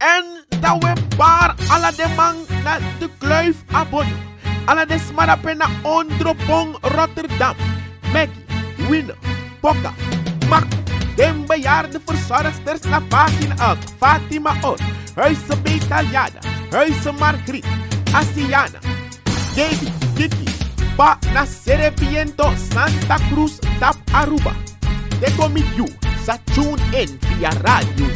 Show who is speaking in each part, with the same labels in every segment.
Speaker 1: En dat we bar alla de man naar de kluif abon. Alla de smarapena ondropong Rotterdam. Maggie, Winne, Poca, Mak. Den bejaarde verzorgsters naar Fatin Elk, Fatima Oud, Huize Betaliada, Huize Margriet, Asiana, David, Kiki, Pa na Serepiento, Santa Cruz, Tap Aruba. De come Sa tune in via radio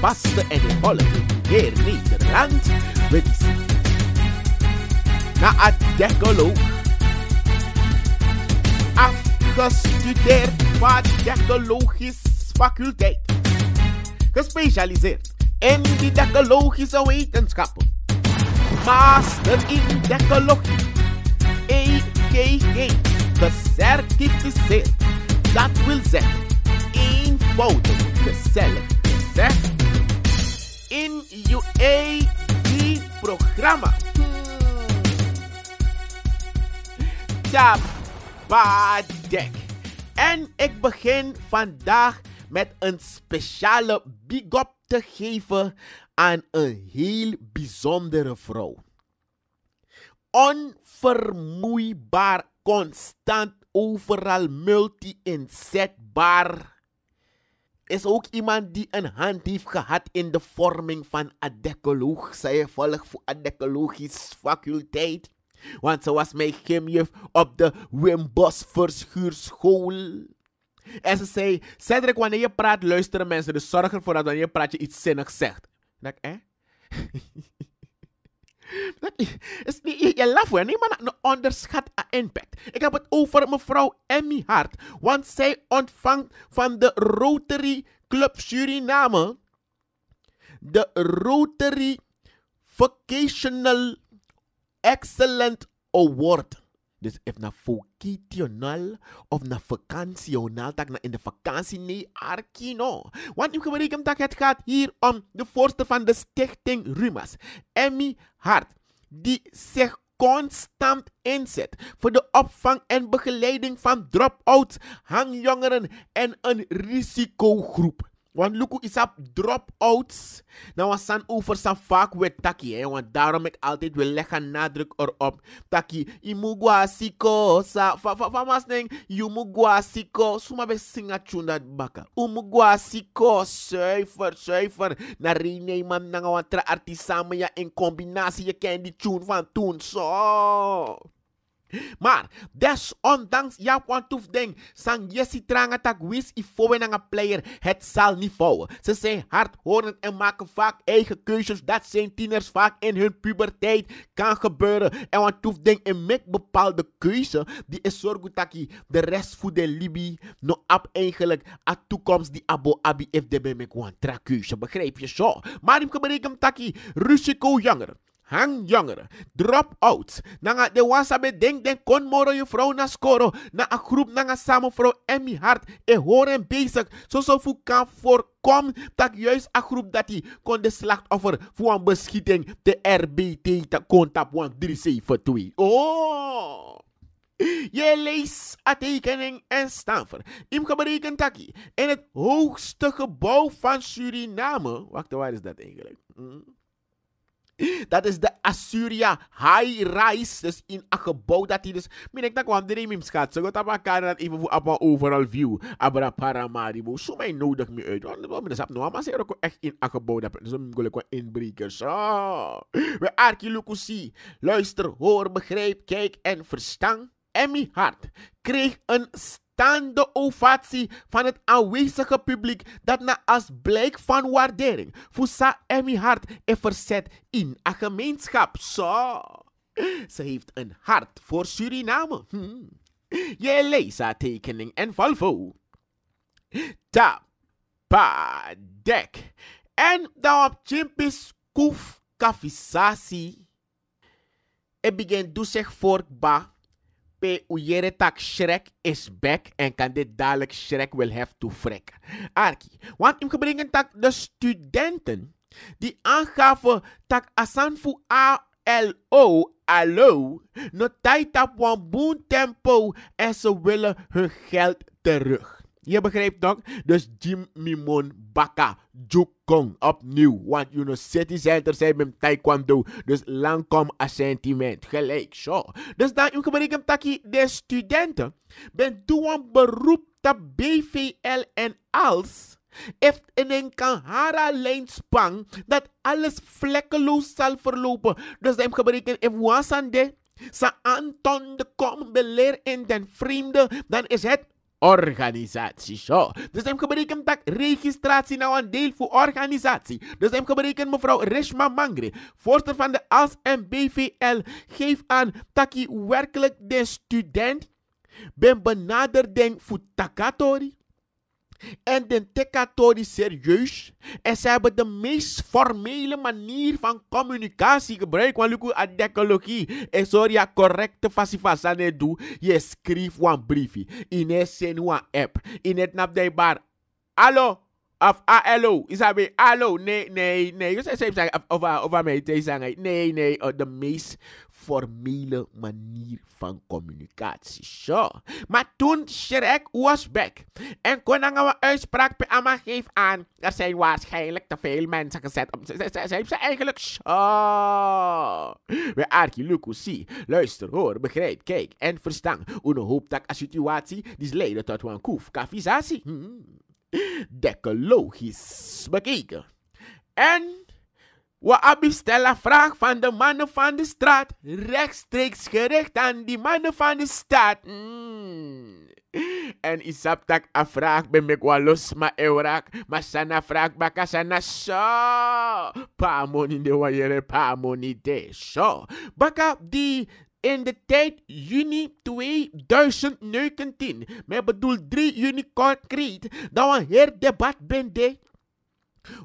Speaker 1: vast en de volgende de Nederland met Na het decoloog. Afgestudeerd van decologische faculteit. Gespecialiseerd in de decologische wetenschappen. Master in decologie. EGG. Gecertificeerd. Dat wil zeggen wouden gezellig zeg. In uw programma. dek. En ik begin vandaag met een speciale big up te geven aan een heel bijzondere vrouw. Onvermoeibaar, constant, overal multi-inzetbaar is ook iemand die een hand heeft gehad in de vorming van adecoloog. Zij volgt voor adecologische faculteit. Want ze was mijn gymjuf op de Wimbos Verschuurschool. En ze zei, Cedric, wanneer je praat, luisteren mensen. Dus zorg ervoor dat wanneer je praat, je iets zinnigs zegt. En ik, Je, je laf love Nee, maar nou, onderschat impact. Ik heb het over mevrouw Emmy Hart. Want zij ontvangt van de Rotary Club Suriname de Rotary Vocational Excellent Award. Dus if na fokitionaal of na vakantionaal, tak na in de vakantie, nee, arkino. Want u gebreken dat het gaat hier om de voorste van de stichting Rumas, Emmy Hart, die zich constant inzet voor de opvang en begeleiding van drop-outs, hangjongeren en een risicogroep. Want Luku isap drop-outs. Nou, san over san vaak weer taki. Want daarom ik altijd wil leggen nadruk erop. Taki, imugwa siko. Sa, fa, fa, fa mas neng, yumugwa siko. Suma be singa chunda baka. Umugwa siko. suifer. zuiver. Na Rene man, nanga wantra artisame ja in combinatie. Je ken die tune van toen. So. Maar, desondanks ja wantoef ding, sang jessie trangatak wis i fowen aan player, het zal niet vouwen. Ze zijn hardhorend en maken vaak eigen keuzes, dat zijn tieners vaak in hun puberteit kan gebeuren. En wantoef ding en met bepaalde keuze, die is sorgutaki, de rest voor de Libi, no ab eigenlijk, a toekomst die abo abi if de bemek wan tra keuze, begrijp je zo. Maar ik berekenem taki, Rusico jonger. Hang jongeren, drop out. Nanga de whatsapp denk den kon moro je vrouw na skoro. Na a groep nanga samen vrouw en mi hart. E horen bezig. Zo so fu kan voorkom dat juist a groep dat die kon de slachtoffer voor een beschieting de RBT te kontap 1372. Oh! Je leest a tekening en stamper. Im gebreken taki. In het hoogste gebouw van Suriname. Wacht, waar is dat eigenlijk? Hmm? Dat is de Assyria High Rise. Dus in een gebouw dat hij dus... ik dat kwam de remim schat. Zo dat we dat even voor een overal view. Abra paramaribo. Zo mij nodig me uit. Want we hebben nou maar zeer ook echt in dus een gebouw. Dat is een inbreker. inbrekers. We Arkilukusi. Luister, hoor, begrijp, kijk en verstaan. Emmy Hart kreeg een de ovatie van het aanwezige publiek dat na als blijk van waardering Fusa Emmy hart en verzet in een gemeenschap. Zo. Ze heeft een hart voor Suriname. Hm. Je leest haar tekening en Volvo. pa, dek. En dan op Chimpis Koef kafisasi. En begin dus zich voor ba pe uyere tak Shrek is back en kan dit dadelijk Shrek will have to frek. Arki, want im gebrengen tak de studenten die aangaven tak asanfu ALO ALO no tijd op een boon tempo en ze willen hun geld terug. Je begrijpt toch? Dus Jimmy Baka, Jukong, opnieuw. Want you know, city center zijn met taekwondo. Dus lang kom assentiment, gelijk, zo. Dus dan, ik bereik taki de studenten. Ben een beroep op BVL en als... If in een Kahara-lijn spang, dat alles vlekkeloos zal verlopen. Dus dan gebreken, if wasande, sa Anton de kom beleer in den vrienden, dan is het organisatie. Zo. Dus hem gebreken dat registratie nou een deel voor organisatie. Dus hem gebreken mevrouw Reshma Mangri, voorzitter van de ASMBVL, BVL, geeft aan dat hij werkelijk de student ben benaderd voor takatori en den Tekatori serieus. En ze hebben de meest formele manier van communicatie gebruikt. Want luku een decologie. En sorry, je correcte facifasane doe. Je schrijft een briefje. In een een app. In het napdijbaar. Hallo. Of ALO. Ah, Isabel, ALO. Nee, nee, nee. Dus zij zeggen, of, of, of mij zeggen, nee, nee. de meest formele manier van communicatie. Zo. Maar toen Shrek was back. En kon dan een uitspraak bij Amma geven aan. Er zijn waarschijnlijk te veel mensen gezet. Om, ze eigenlijk zo. We Arki Lukusi. Luister, hoor, begrijp, kijk en verstaan. Een hoop dat een situatie die leidt tot een koef. Kavisatie. Hmm. Dekologisch bekeken. En Waabi stelt vraag van de mannen van de straat, rechtstreeks gericht aan die mannen van de stad. En Isaptak a vraag ben ik wel los ma eurak, maar sana vraag baka sana so. Pa moni de wajere, pa moni de so. Baka die in de tijd juni 2019, met bedoel 3 juni concreet, dat we hier debat binden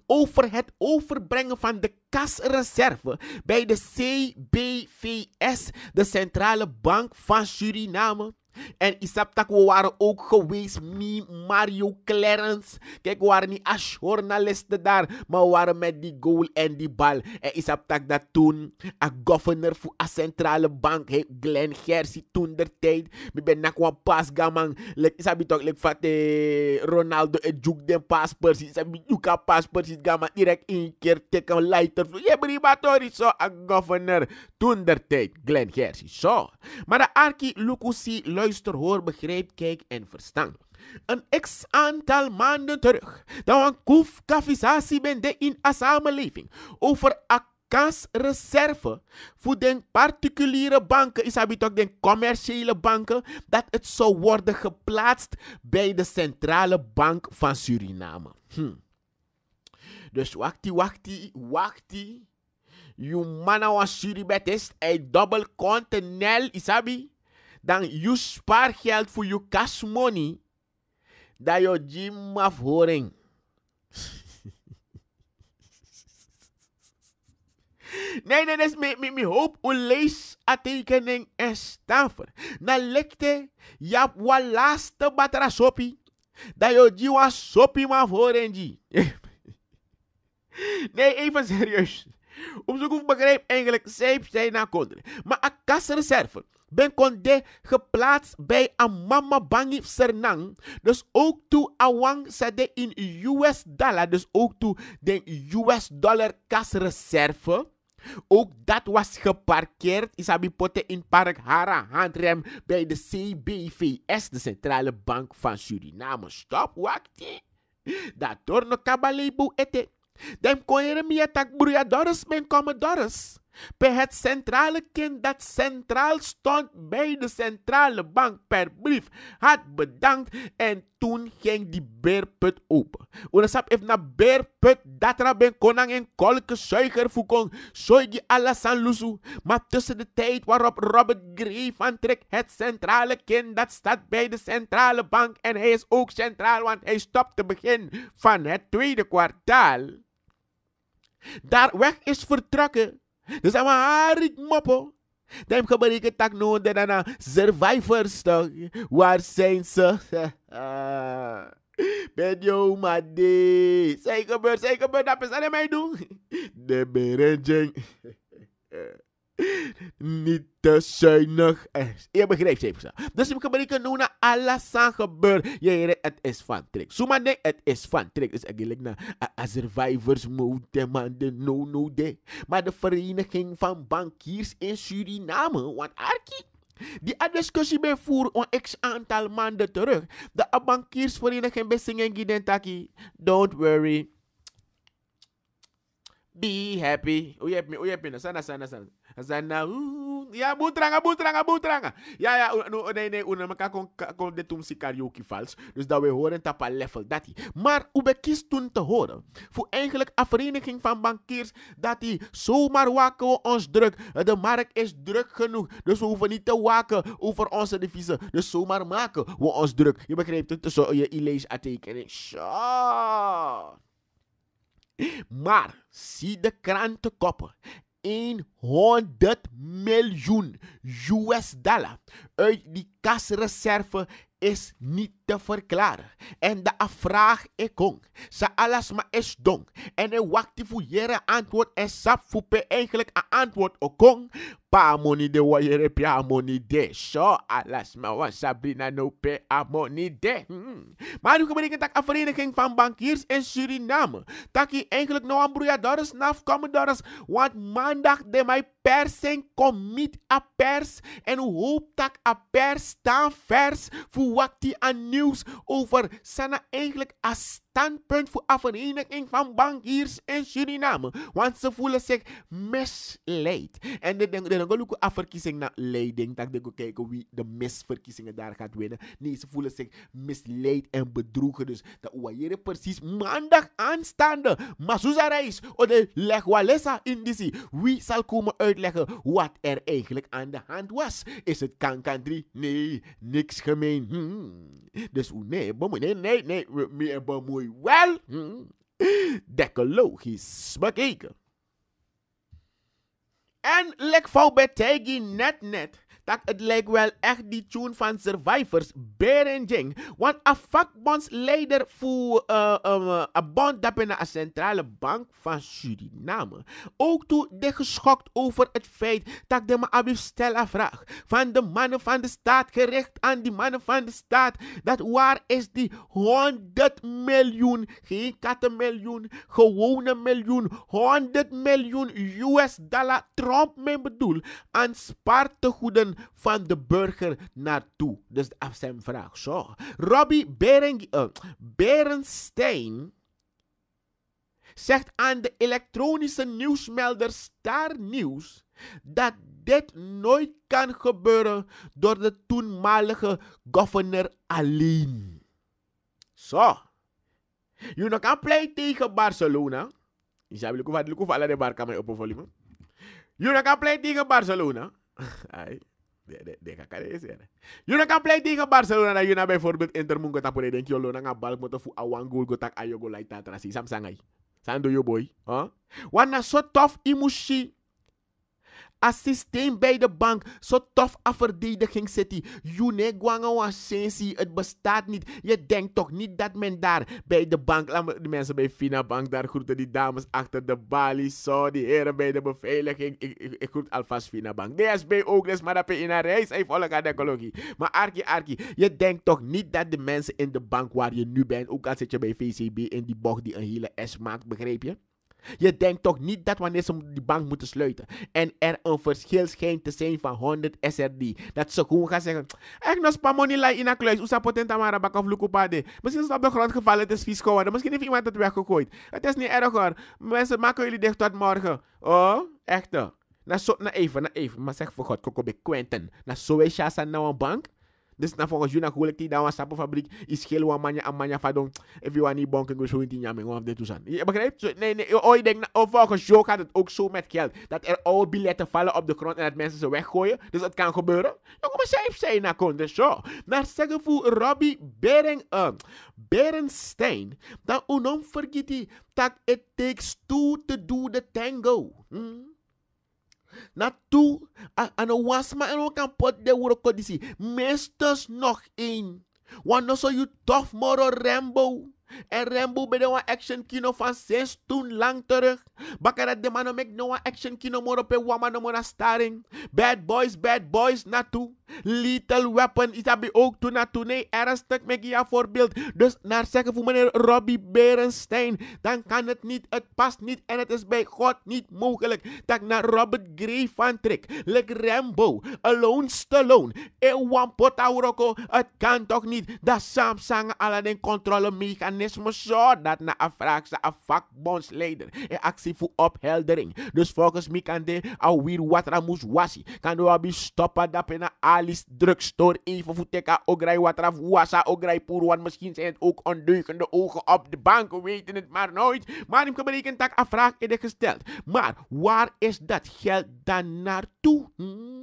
Speaker 1: over het overbrengen van de kasreserve bij de CBVS, de Centrale Bank van Suriname. En Isaptak, we waren ook geweest. me Mario, Clarence. Kijk, we waren niet als journalisten daar. Maar we waren met die goal en die bal. En Isaptak dat toen. A governor voor a centrale bank. Glen Glenn Gersi toen der tijd. We ben na wan pas gaman. Lek isabi toch. Lek vat eh, Ronaldo en juk den pas precies. Isabi juka pas precies gaman. Direct één keer een lighter. Je bent niet zo a governor toen tijd Glenn Gersie zo. Maar de Arki Lukusi luister, hoor, begrijp, kijk en verstand. Een x aantal maanden terug, dat een koef kavisatie bende in a samenleving over kansreserve voor de particuliere banken, is ook de commerciële banken, dat het zou worden geplaatst bij de centrale bank van Suriname. Hm. Dus wachtie, wachtie, wachtie was wa betest, ei double continel, isabi. Dan you spaar geld voor je cash money. Dat je gym horen. Nee, nee, dus me me mi hoop u lees a tekening en stafer. Na lekte, yap wa laste batra sopi. Da yo ji sopi ma nee, even serieus. Om zo Op begrijp eigenlijk, zij zij na kondre. Maar a kasserserver ben konde geplaatst bij een mama bangi sernang. Dus ook toe awang sade in US dollar. Dus ook toe de US dollar kasreserve. Ook dat was geparkeerd, Isabi Potte, in Park Hara Handrem bij de CBVS, de Centrale Bank van Suriname. Stop, wacht. Dat torno kabalebo ete. Dem koere mi tak broeia Doris men komen Doris. Per het centrale kind dat centraal stond bij de centrale bank per brief had bedankt en toen ging die beerput open. Oorzaak heeft na beerput dat er ben konang en kolke zuiger fukong soigi alla san lusu. Maar tussen de tijd waarop Robert Grief aantrekt het centrale kind dat staat bij de centrale bank en hij is ook centraal want hij stopt te begin van het tweede kwartaal daar weg is vertrokken. Dus zijn we harik moppen. Dan gebruik ik tak no de daarna survivors toch. Waar zijn ze? Ben je yo maar Zij gebeurt, zij gebeurt. Dat is alleen mij doen. De berenjeng niet te zuinig is. Je begrijpt, even zo. Dus ik kan niet doen alles aan gebeuren. Je het is van trick. Suma nee, het is van trick. Dus eigenlijk naar. Nou, a survivors mode man de no no de. Maar de vereniging van bankiers in Suriname, want Arki. Die a discussie ben voor on x aantal maanden terug. De bankiersvereniging bij Singen Gidentaki. Don't worry. Be happy. je hebt oye, nou? sana, sana, sana. Dan zijn uh, nou, ja boetranga boetranga boetranga. Ja ja no, nee nee we de karaoke vals. Dus dat we horen dat een level dat hij. Maar u kiest toen te horen voor eigenlijk een vereniging van bankiers dat die zomaar waken we ons druk. De markt is druk genoeg. Dus we hoeven niet te waken over onze deviezen. Dus zomaar maken we ons druk. Je begrijpt het tussen je e-lees tekening. Maar zie de krantenkoppen 100 miljoen US dollar uit die kasreserve is niet te verklaren. En de afvraag is kon. Sa alles maar is dong. En ik wacht voor jere antwoord en sap voor eigenlijk een antwoord ook kon. Pa moni de wa jere pia de. Zo alles maar was Sabrina no pe a de. Hmm. Maar nu gebreken dat een vereniging van bankiers in Suriname. Taki eigenlijk nou een broeia dollars naf komen dollars. Want maandag de mij kom commit a pers. En hoop tak a pers staan vers voor wat Wakti aan nieuws over Sana eigenlijk als standpunt voor afvereniging van bankiers in Suriname. Want ze voelen zich misleid. En de denk dat ook afverkiezing naar leiding. Dat ik kijken wie de misverkiezingen daar gaat winnen. Nee, ze voelen zich misleid en bedrogen. Dus dat oaieren precies maandag aanstaande. Masuza Reis, of de Legwalesa Indici. Wie zal komen uitleggen wat er eigenlijk aan de hand was? Is het Kankan 3? Nee, niks gemeen. Hm. Hmm. This une bomu ne ne ne me bomu well. Hmm. Dekalo he's smug eager. And lek fou betegi net net. dat het lijkt wel echt die tune van Survivors, Berenjing. Want een vakbondsleider voor uh, eh, um, eh, een eh, bond dat binnen een centrale bank van Suriname. Ook toen de geschokt over het feit dat de Maabif stel een vraag. Van de mannen van de staat, gericht aan die mannen van de staat. Dat waar is die 100 miljoen, geen kattenmiljoen, gewone miljoen, 100 miljoen US dollar, Trump men bedoel, aan spaartegoeden van de burger naartoe? Dus af zijn vraag. Zo. Robbie Bereng, eh, Berenstein zegt aan de elektronische nieuwsmelder Star News dat dit nooit kan gebeuren door de toenmalige governor alleen. Zo. Je nog aan tegen Barcelona. Je zei, play tegen Barcelona. de de ka kare ese ne yu na kan plai tin barcelona na yu na ben forbit inter mun go tapu de den kiolo na nga balk moto fu a wan gol go tak a yogo laita atrasi sam sangai sando yo boy huh? wan na so tof imushi assistent bij de bank. Zo tof afverdediging verdediging zit hij. June Guangawa Sensi, het bestaat niet. Je denkt toch niet dat men daar bij de bank, laat de mensen bij Fina Bank, daar groeten die dames achter de balie. Zo, die heren bij de beveiliging. Ik, ik, groet alvast Fina Bank. DSB ook, dus maar dat in een reis even volk aan de ecologie. Maar Arki, Arki, je denkt toch niet dat de mensen in de bank waar je nu bent, ook al zit je bij VCB in die bocht die een hele S maakt, begreep je? Je denkt toch niet dat wanneer ze die bank moeten sluiten en er een verschil schijnt te zijn van 100 SRD, dat ze gewoon gaan zeggen: echt nog la in een kluis, usa potenta bak of lukupade. Misschien is het op de grond gevallen, het is vies geworden. Misschien heeft iemand het weggegooid. Het is niet erg hoor. Mensen maken jullie dicht tot morgen. Oh, echt. Na, na even, na even, maar zeg voor God, Kokobek Quentin. Na zo is Shasa nou een bank. Dus na volgens jullie gewoon die dan een fabriek is heel wat manja en manja van if you are niet bonken dus hoe die jamming of dit toezan. Je begrijpt? Nee nee, oh ik denk oh, volgens jou gaat het ook zo met geld dat er al biljetten vallen op de grond en dat mensen ze weggooien. Dus het kan gebeuren. Ja, kom maar safe zijn na kon dus zo. Naar zeggen voor Robbie Bering uh, um, Berenstein dat unom vergeten dat it takes two to do the tango. Hmm? na tu aan een wasma en ook kan pot de wuro kodisi mesters in. in, nog so you tof moro rembo en Rembo bij een action kino van 6 toen lang terug. Bakara de man mek no action kino moro pe wama no mora staring. Bad boys, bad boys naartoe. Little Weapon is dat ook toen naartoe. Nee, ernstig met je voorbeeld. Dus naar zeggen voor meneer Robbie Berenstein. Dan kan het niet, het past niet en het is bij God niet mogelijk. Dat naar Robert Gray van Trick. Like Rambo, Alone Stallone. E wan pota het kan toch niet. Dat Samsung alleen controle mechanisme is e dus me zo dat na afvraag ze een vakbondsleider in actie voor opheldering. Dus volgens mij kan de alweer wat moest was. Kan de wabi stoppen dat in e Alice drugstore even voor teka ogrij wat er wasa ogrij poer. Want misschien zijn het ook ondeugende ogen op de bank, weten het maar nooit. Maar ik berekent dat afvraag is gesteld. Maar waar is dat geld dan naartoe? Hmm.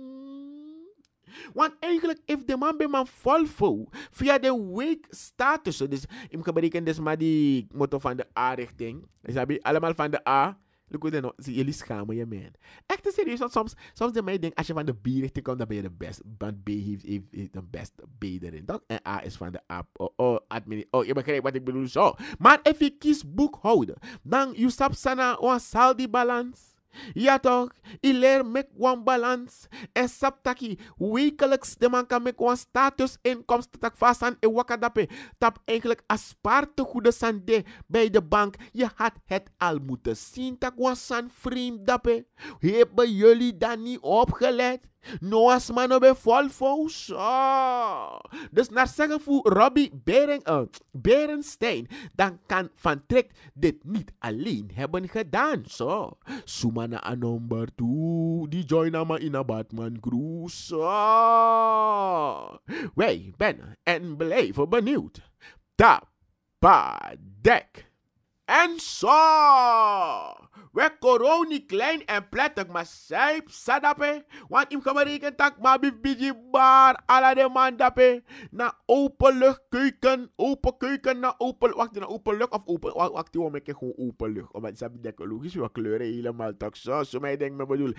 Speaker 1: Want eigenlijk heeft de man bij man volvo. Via de week status. Dus ik gebruik dus maar die motor van de A-richting. Dus heb je allemaal van de A. Look hoe zie jullie schamen je man. Echt serieus, want soms, soms de mij denkt als je van de B-richting komt, dan ben je de best. Want B heeft, heeft, de best B erin. Dat, en A is van de A. Oh, oh, admin. Oh, je begrijpt wat ik bedoel zo. Maar als je kiest boekhouden, dan je sub sana, on oh, sal die balans. Ja toch, je leert met balans en saptaki wekelijks de man kan met wan status inkomsten tak vasan en wakadape. Tap eigenlijk als spaartegoeden san de bij de bank. Je had het al moeten zien tak wan san vriend dape. Hebben jullie dan niet opgelet? Noah's mannen nou bij Volvo. Zo. Dus naar zeggen voor Robbie Beren, uh, Berenstein, dan kan Van Trek dit niet alleen hebben gedaan. Zo. Sumana aan nummer 2, die join in een Batman crew. Zo. Wij ben en blijven benieuwd. dek. En zo! We corona klein en plettig, maar zij sadape. Want im geberekend tak maar bibiji bar ala de dape. Na open lucht keuken, open keuken na open. Wacht, na open lucht of open. Wacht, wacht, ik keer gewoon open lucht. Omdat oh, ze hebben logisch, we kleuren helemaal toch zo. Zo mij denk me bedoel,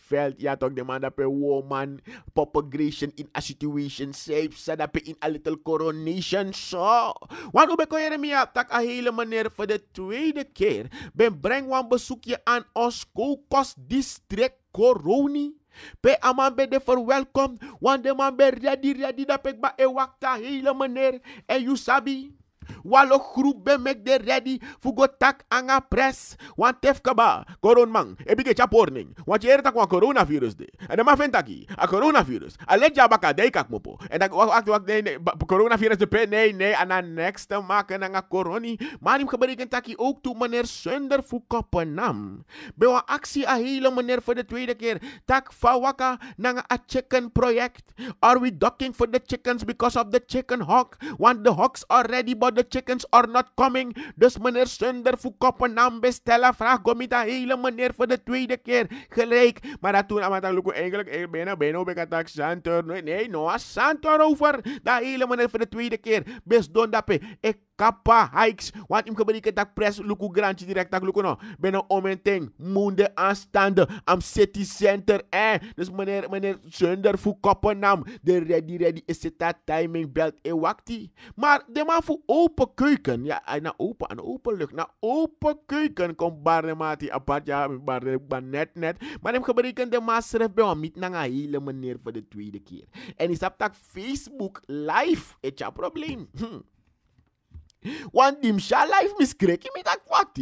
Speaker 1: veld, ja toch de man dape, woman. Population in a situation, safe sadape in a little coronation, zo. Want hoe ben je tak a hele manier voor de tweede keer. Ben breng bezoekje aan ons kokos district Koroni. Pe aman be de verwelkom, want de man be ready ready dat ik ba e wakta hele meneer en you sabi walo groepe mek de ready fu go tak anga press Want tef kaba koron mang. e bige cha porning wan chere tak coronavirus de en de ma a coronavirus a le jaba ka de kak mopo en tak wak wak de coronavirus de pe nee nee ana next maken nga coroni maar im gebruiken taki ook toe meneer Sunder fu koppen nam be wa actie a hele meneer voor de tweede keer tak fawaka nga a chicken project are we ducking for the chickens because of the chicken hawk want the hawks are ready, but the chickens are not coming. Dus meneer Sunder Foukoppen naam bestellen. Vraag Gomita hele meneer voor de tweede keer gelijk. Maar dat toen aan Luku eigenlijk eh, bijna bijna ik Katak Santor. Nee, nee, Noah Santor over. Dat hele meneer voor de tweede keer. Bis don dape. Ik Kappa hikes. Want im gebruiken dat press luku grantje direct tak luku no. Binnen om en ting. Moende aanstaande. Am city center. Eh. Dus meneer, meneer Zunder voor nam De ready ready is het dat timing belt e wakti. Maar de man voor open keuken. Ja, na open, aan open lucht. Na open keuken komt mati apart. Ja, barnemati net net. Maar hem gebruiken de master schrijft bij niet naar hele meneer voor de tweede keer. En is op dat Facebook live. Het is probleem. hmm. Want die mischalife miskreek, je dat kwart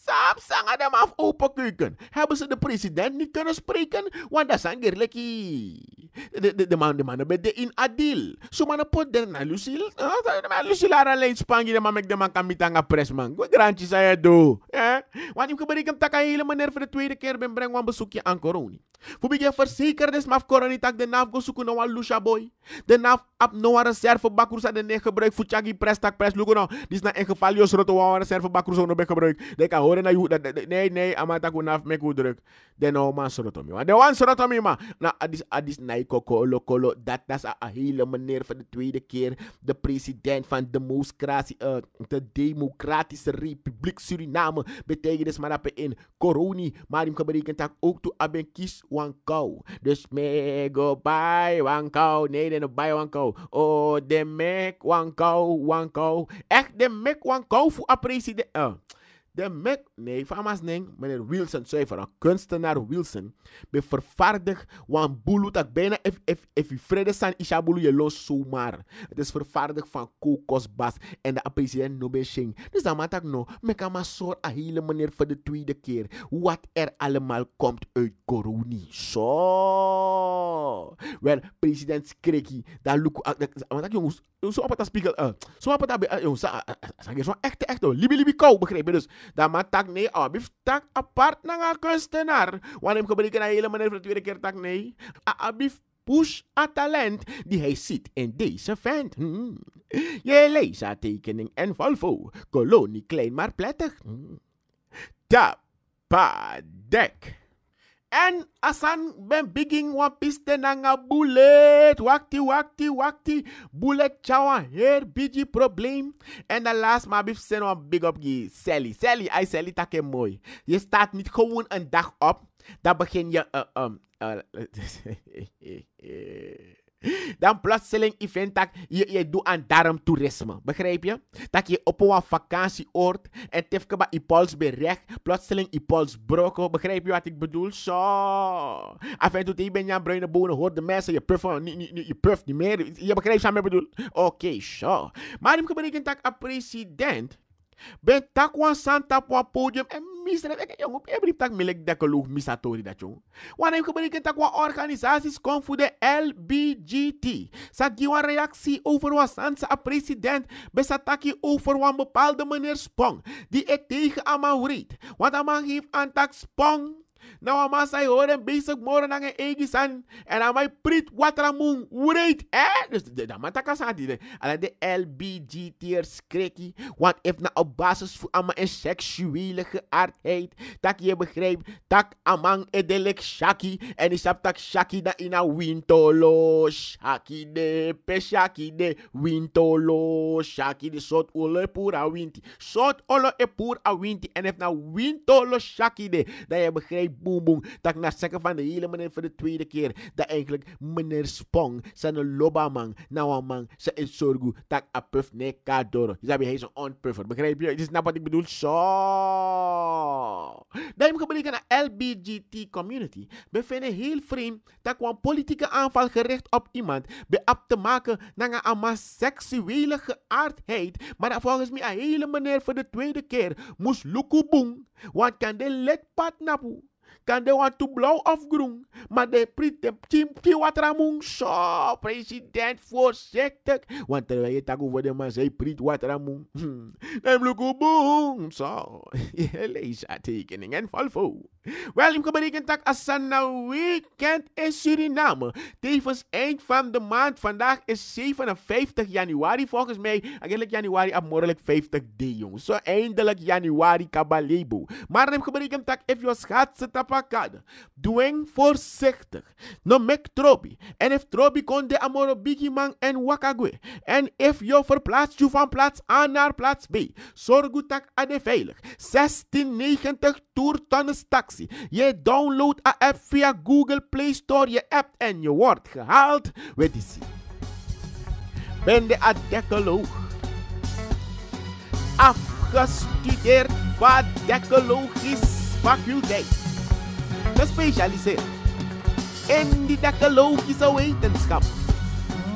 Speaker 1: Samsung had hem af open oh, Hebben ze de president niet kunnen spreken? Want dat zijn gerlekkie. De, de, de man, de man, de in Adil. Zo ha, man, pot der na Lucille. Oh, de man, Lucille had alleen Spanje, de man, met de man kan met aan de pres, man. Wat grantje zei je doe? Eh? Want ik heb berekend dat ik helemaal nerveus de tweede keer ben brengen, want bezoek aan corona. Fubi je verzekerd is, maar korani tak de naaf go suku no lusha boy. De naf ab no a reserve bakroes de ne gebruik voor chagi pres tak pres lugo no. Dis na en geval jos roto wa reserve bakroes no be gebruik. De ka hore na you nee nee amata ku naf meku druk. De no man roto mi. De wan roto mi ma. Na adis adis na kokolo kolo dat das a hele meneer voor de tweede keer de president van de Moeskratie uh, eh, de Democratische Republiek Suriname betekent dus maar dat in koroni maar hem berekent tak ook to aben one go. This me go buy one go. Nee, then buy one go. Oh, they make one go, one go. Echt, they make one go voor president. Uh. De Mac, nee, famas neng, meneer Wilson, zuiver, een kunstenaar Wilson, be vervaardig, want bulu tak bijna if, if, if vrede san isha bulu je los zomaar. Het is vervaardigd van kokosbas en de president Nobe Shing. Dus dan maak ik no, meka ma soort a hele meneer voor de tweede keer, wat er allemaal komt uit Coroni. Zo. So. Wel, president Skreki, daar look, ah, want dat jongens, zo op het spiegel, eh, zo op het, eh, jongens, eh, zeg je echt, echte, echte, libi libi kou, begrepen, dus... Dan maar tak nee abif oh, tak apart na nga kunstenaar. Wanneer gebruik hij helemaal niet voor de tweede keer tak nee. Abif push a talent die hij ziet in deze vent. Hmm. Je leest haar tekening en Volvo. Kolonie klein maar prettig. Hmm. Tapadek. En asan ben bigging wan piste een bullet. Wakti, wakti, wakti. Bullet chawa her biji problem. En dan last ma bif sen big up gi Sally. Sally, I Sally take mooi. Je staat niet gewoon een dag op. Dan begin je... Uh, um, uh, eh, eh, eh, dan plotseling event dat je, je doet aan darmtoerisme. Begrijp je? Dat je op een vakantieoord en tevke bij je pols berecht. Plotseling je pols brokken. Begrijp je wat ik bedoel? Zo. Af en toe ben je aan bruine bonen. Hoor de mensen. Je puf, niet, niet, niet, je puft niet meer. Je begrijpt wat ik bedoel? Oké, okay, zo. Maar ik betekent dat een president... Ben takwa Santa takwa podium e misre veke yon upi ebri tak melek deke lou misatori da chon. Wana yon kubari gen takwa organizasis konfu de LBGT. Sa giwa reaksi over wa san sa president be sa taki over wa de meneer spong di etik tege ama writ. Wat ama hif an tak spong Na nou, say sai oh, horen basic moro na nge egisan. En amai prit watramun Wait, Eh? Dus de damataka sa di de. Ala de LBGT'er Want if na op basis voor ama en seksuele geaardheid. Tak je begrijpt. Tak amang edelek shaki. En isap tak shaki na ina wintolo. Shaki de. Pe shaki de. Wintolo. Shaki de sot ole a winti. Sot ole e a winti. En if na wintolo shaki de. da je begrijpt boom boom. boem. na zeggen van de hele meneer voor de tweede keer. Dat eigenlijk meneer Spong zijn lobamang. Nou man, ze is zorgu. tak a puff ne kadoro. Dus hij is een onpuffer. Begrijp je? Je snapt nou wat ik bedoel? Zo. Daarom ik naar LBGT community. We vinden heel vreemd dat een politieke aanval gericht op iemand. Beap te maken naar een seksuele geaardheid. Maar dat volgens mij een hele meneer voor de tweede keer moest lukubung. Want kan de lid pad napu kan de want to blauw off groen. Maar de pritemtje wat ramung zo, president voorzichtig. Want terwijl je tak over de man zei, priet wat ramung. Hmm. Dan op boom, zo. Lees haar tekening en val voor. Wel, ik berekend dat Asana Weekend in Suriname. Tevens eind van de maand. Vandaag is 57 januari. Volgens mij, eigenlijk januari, morgen 50 day, jongens. Zo eindelijk januari, kabalebo. Maar ik berekend dat if je schat tapakada. Dwing voorzichtig. No mek trobi. En if trobi kon de amoro bigimang en wakagwe. En if je verplaatst you van plaats A naar plaats B. Zorg dat het veilig. 1690 toertonnes taxi. Je download a app via Google Play Store. Je app en je wordt gehaald. Weet je Ben de adekoloog. Afgestudeerd vadekologisch faculteit gespecialiseerd In de dekologische wetenschap.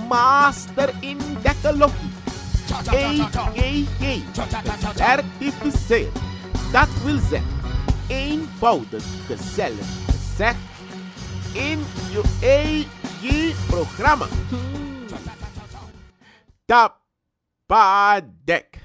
Speaker 1: Master in dekologie. aaa Certificeerd. Dat wil zeggen, eenvoudig gezellig gezegd, in je EG-programma. Hm. Tapadek.